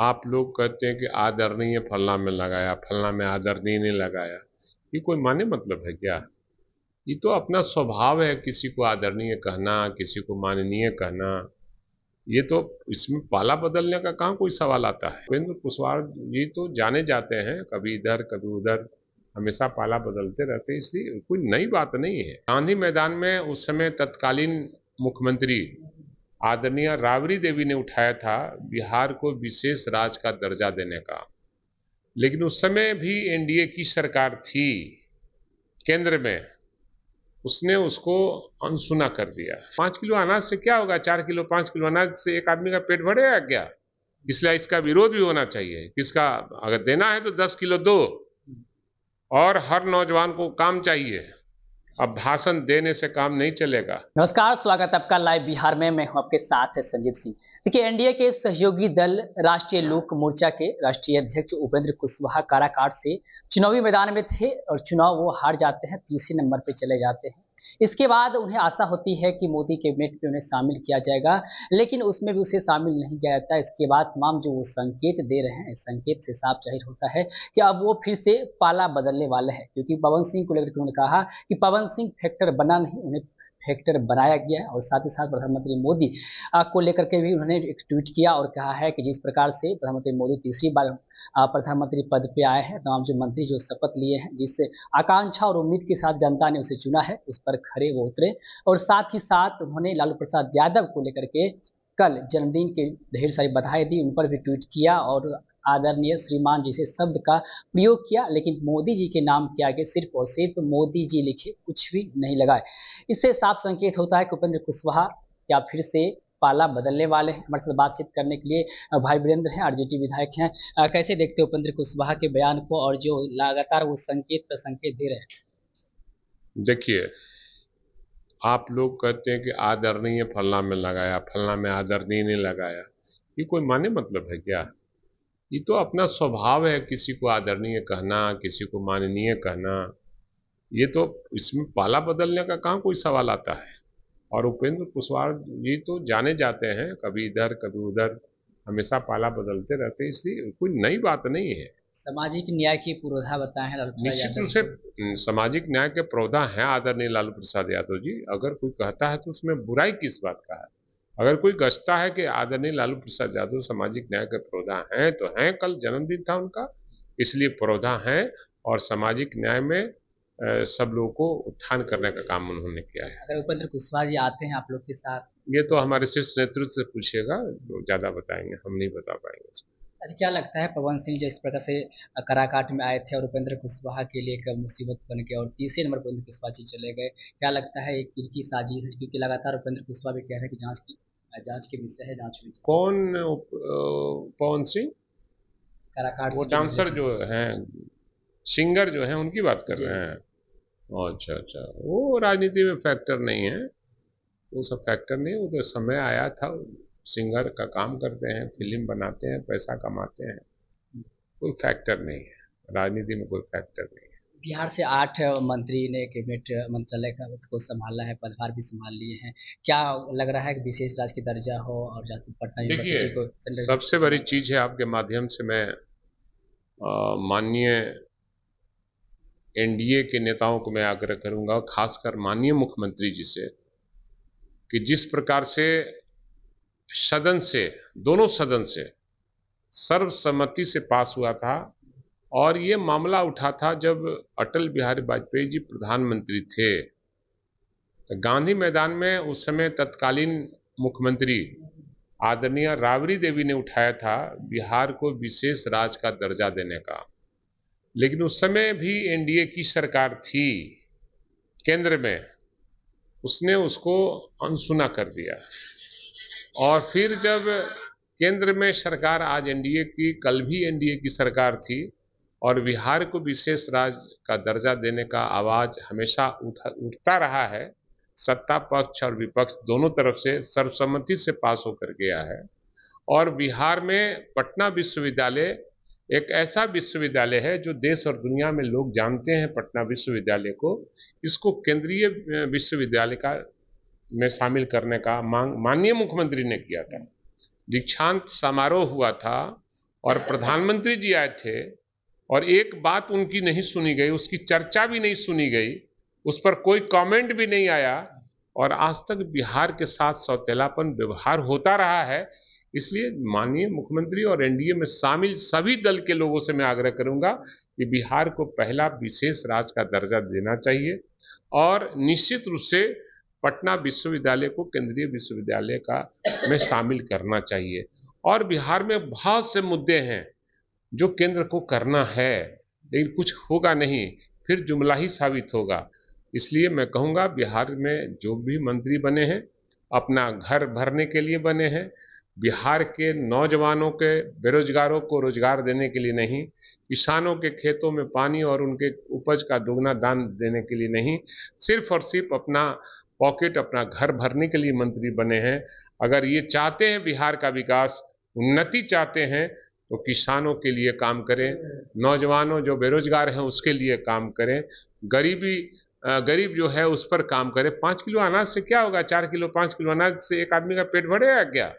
आप लोग कहते हैं कि आदरणीय फलना में लगाया फलना में आदरणीय ने लगाया ये कोई माने मतलब है क्या ये तो अपना स्वभाव है किसी को आदरणीय कहना किसी को माननीय कहना ये तो इसमें पाला बदलने का कहाँ कोई सवाल आता है उपेंद्र कुशवाहा जी तो जाने जाते हैं कभी इधर कभी उधर हमेशा पाला बदलते रहते इसलिए कोई नई बात नहीं है गांधी मैदान में उस समय तत्कालीन मुख्यमंत्री आदरणीय रावरी देवी ने उठाया था बिहार को विशेष राज्य का दर्जा देने का लेकिन उस समय भी एनडीए की सरकार थी केंद्र में उसने उसको अनसुना कर दिया पाँच किलो अनाज से क्या होगा चार किलो पांच किलो अनाज से एक आदमी का पेट भरे या क्या इसलिए इसका विरोध भी होना चाहिए किसका अगर देना है तो दस किलो दो और हर नौजवान को काम चाहिए अब भाषण देने से काम नहीं चलेगा नमस्कार स्वागत आपका लाइव बिहार में मैं हूं आपके साथ संजीव सिंह देखिए एनडीए के सहयोगी दल राष्ट्रीय लोक मोर्चा के राष्ट्रीय अध्यक्ष उपेंद्र कुशवाहा काराकाट से चुनावी मैदान में थे और चुनाव वो हार जाते हैं तीसरे नंबर पे चले जाते हैं इसके बाद उन्हें आशा होती है कि मोदी कैबिनेट में उन्हें शामिल किया जाएगा लेकिन उसमें भी उसे शामिल नहीं किया जाता इसके बाद तमाम जो वो संकेत दे रहे हैं संकेत से साफ जाहिर होता है कि अब वो फिर से पाला बदलने वाले हैं क्योंकि पवन सिंह को लेकर उन्होंने कहा कि पवन सिंह फैक्टर बना नहीं उन्हें फैक्टर बनाया गया है और साथ ही साथ प्रधानमंत्री मोदी को लेकर के भी उन्होंने एक ट्वीट किया और कहा है कि जिस प्रकार से प्रधानमंत्री मोदी तीसरी बार प्रधानमंत्री पद पे आए हैं तमाम जो मंत्री जो शपथ लिए हैं जिससे आकांक्षा और उम्मीद के साथ जनता ने उसे चुना है उस पर खड़े वो उतरे और साथ ही साथ उन्होंने लालू प्रसाद यादव को लेकर के कल जन्मदिन के ढेर सारी बधाई दी उन पर भी ट्वीट किया और आदरणीय श्रीमान जी से शब्द का प्रयोग किया लेकिन मोदी जी के नाम के आगे सिर्फ और सिर्फ मोदी जी लिखे कुछ भी नहीं लगाए इससे साफ संकेत होता है कि उपेंद्र कुशवाहा क्या फिर से पाला बदलने वाले हैं हमारे साथ बातचीत करने के लिए भाई वीरेंद्र हैं आरजेडी विधायक हैं कैसे देखते हो उपेंद्र कुशवाहा के बयान को और जो लगातार वो संकेत पर संकेत दे रहे हैं देखिए आप लोग कहते हैं कि आदरणीय फलना में लगाया फलना में आदरणीय ने लगाया ये कोई माने मतलब है क्या ये तो अपना स्वभाव है किसी को आदरणीय कहना किसी को माननीय कहना ये तो इसमें पाला बदलने का कहाँ कोई सवाल आता है और उपेंद्र कुशवाहा जी तो जाने जाते हैं कभी इधर कभी उधर हमेशा पाला बदलते रहते इसलिए कोई नई बात नहीं है सामाजिक न्याय की पुरोधा बताएं निश्चित रूप से सामाजिक न्याय के पुरोधा हैं आदरणीय लालू प्रसाद यादव जी अगर कोई कहता है तो उसमें बुराई किस बात का है अगर कोई गसता है कि आदरणीय लालू प्रसाद यादव सामाजिक न्याय के पौधा हैं तो हैं कल जन्मदिन था उनका इसलिए पौधा हैं और सामाजिक न्याय में सब लोगों को उत्थान करने का काम उन्होंने किया है अगर उपेंद्र कुशवाहा जी आते हैं आप लोग के साथ ये तो हमारे शीर्ष नेतृत्व से पूछेगा ज़्यादा बताएंगे हम नहीं बता पाएंगे अच्छा क्या लगता है पवन सिंह जो इस प्रकार से कराकाट में आए थे और उपेंद्र कुशवाहा के लिए एक मुसीबत बन गए और तीसरे नंबर पर उपेंद्र कुशवाहा जी चले गए क्या लगता है इनकी साजिश है क्योंकि लगातार उपेंद्र कुशवाहा भी कह रहे हैं कि जाँच की जांच के विषय है जांच में कौन पवन सिंह कराकाट वो डांसर जो है सिंगर जो है उनकी बात कर रहे हैं अच्छा अच्छा वो राजनीति में फैक्टर नहीं है वो सब फैक्टर नहीं वो तो समय आया था सिंगर का काम करते हैं फिल्म बनाते हैं पैसा कमाते हैं कोई फैक्टर नहीं है राजनीति में कोई फैक्टर नहीं है बिहार से आठ मंत्री ने कैबिनेट मंत्रालय का को संभाला है पदभार भी संभाल लिए हैं क्या लग रहा है कि विशेष राज्य की दर्जा हो और पटना यूनिवर्सिटी को सबसे बड़ी चीज़ है आपके माध्यम से मैं माननीय एनडीए के नेताओं को मैं आग्रह करूंगा खासकर माननीय मुख्यमंत्री जी से कि जिस प्रकार से सदन से दोनों सदन से सर्वसम्मति से पास हुआ था और ये मामला उठा था जब अटल बिहारी वाजपेयी जी प्रधानमंत्री थे तो गांधी मैदान में उस समय तत्कालीन मुख्यमंत्री आदरणीय राबड़ी देवी ने उठाया था बिहार को विशेष राज का दर्जा देने का लेकिन उस समय भी एनडीए की सरकार थी केंद्र में उसने उसको अनसुना कर दिया और फिर जब केंद्र में सरकार आज एनडीए की कल भी एनडीए की सरकार थी और बिहार को विशेष राज्य का दर्जा देने का आवाज हमेशा उठ उठता रहा है सत्ता पक्ष और विपक्ष दोनों तरफ से सर्वसम्मति से पास होकर गया है और बिहार में पटना विश्वविद्यालय एक ऐसा विश्वविद्यालय है जो देश और दुनिया में लोग जानते हैं पटना विश्वविद्यालय को इसको केंद्रीय विश्वविद्यालय का में शामिल करने का मांग माननीय मुख्यमंत्री ने किया था दीक्षांत समारोह हुआ था और प्रधानमंत्री जी आए थे और एक बात उनकी नहीं सुनी गई उसकी चर्चा भी नहीं सुनी गई उस पर कोई कमेंट भी नहीं आया और आज तक बिहार के साथ सौतेलापन व्यवहार होता रहा है इसलिए माननीय मुख्यमंत्री और एनडीए में शामिल सभी दल के लोगों से मैं आग्रह करूंगा कि बिहार को पहला विशेष राज्य का दर्जा देना चाहिए और निश्चित रूप से पटना विश्वविद्यालय को केंद्रीय विश्वविद्यालय का में शामिल करना चाहिए और बिहार में बहुत से मुद्दे हैं जो केंद्र को करना है लेकिन कुछ होगा नहीं फिर जुमला ही साबित होगा इसलिए मैं कहूँगा बिहार में जो भी मंत्री बने हैं अपना घर भरने के लिए बने हैं बिहार के नौजवानों के बेरोजगारों को रोजगार देने के लिए नहीं किसानों के खेतों में पानी और उनके उपज का दोगुना दान देने के लिए नहीं सिर्फ और सिर्फ अपना पॉकेट अपना घर भरने के लिए मंत्री बने हैं अगर ये चाहते हैं बिहार का विकास उन्नति चाहते हैं तो किसानों के लिए काम करें नौजवानों जो बेरोजगार हैं उसके लिए काम करें गरीबी गरीब जो है उस पर काम करें पाँच किलो अनाज से क्या होगा चार किलो पाँच किलो अनाज से एक आदमी का पेट भरेगा क्या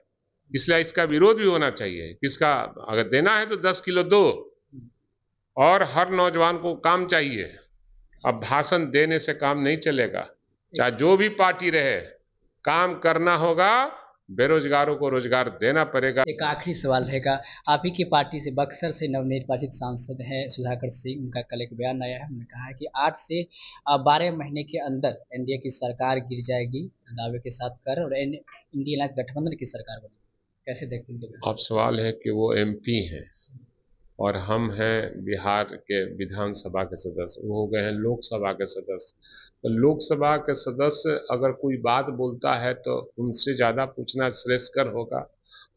इसलिए इसका विरोध भी होना चाहिए किसका अगर देना है तो दस किलो दो और हर नौजवान को काम चाहिए अब भाषण देने से काम नहीं चलेगा चाहे जो भी पार्टी रहे काम करना होगा बेरोजगारों को रोजगार देना पड़ेगा एक आखिरी सवाल रहेगा आप ही की पार्टी से बक्सर से नवनिर्वाचित सांसद हैं सुधाकर सिंह उनका कल एक बयान आया है उन्होंने कहा है कि आठ से बारह महीने के अंदर एनडीए की सरकार गिर जाएगी दावे के साथ कर और इंडिया गठबंधन की सरकार बनेगी कैसे देखते हैं आप सवाल है कि वो एम हैं और हम हैं बिहार के विधानसभा के सदस्य वो हो गए हैं लोकसभा के सदस्य तो लोकसभा के सदस्य अगर कोई बात बोलता है तो उनसे ज़्यादा पूछना श्रेष्ठकर होगा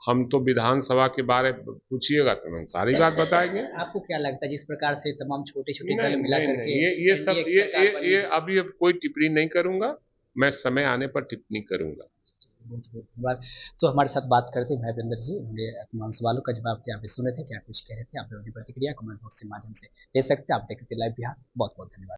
हम तो विधानसभा के बारे पूछिएगा तो हम सारी बात बताएंगे आपको क्या लगता है जिस प्रकार से तमाम छोटे छोटे दल मिला नहीं, करके ये ये सब ये ये, ये अभी अब कोई टिप्पणी नहीं करूंगा मैं समय आने पर टिप्पणी करूंगा बहुत बहुत धन्यवाद तो हमारे साथ बात करते भाई बिंदर जी उन्होंने तमाम सवालों का जवाब दिया आप सुने थे क्या कुछ कह रहे थे आप अपनी प्रतिक्रिया कमेंट बॉक्स के माध्यम से दे सकते आप देखते लाइव बिहार बहुत बहुत धन्यवाद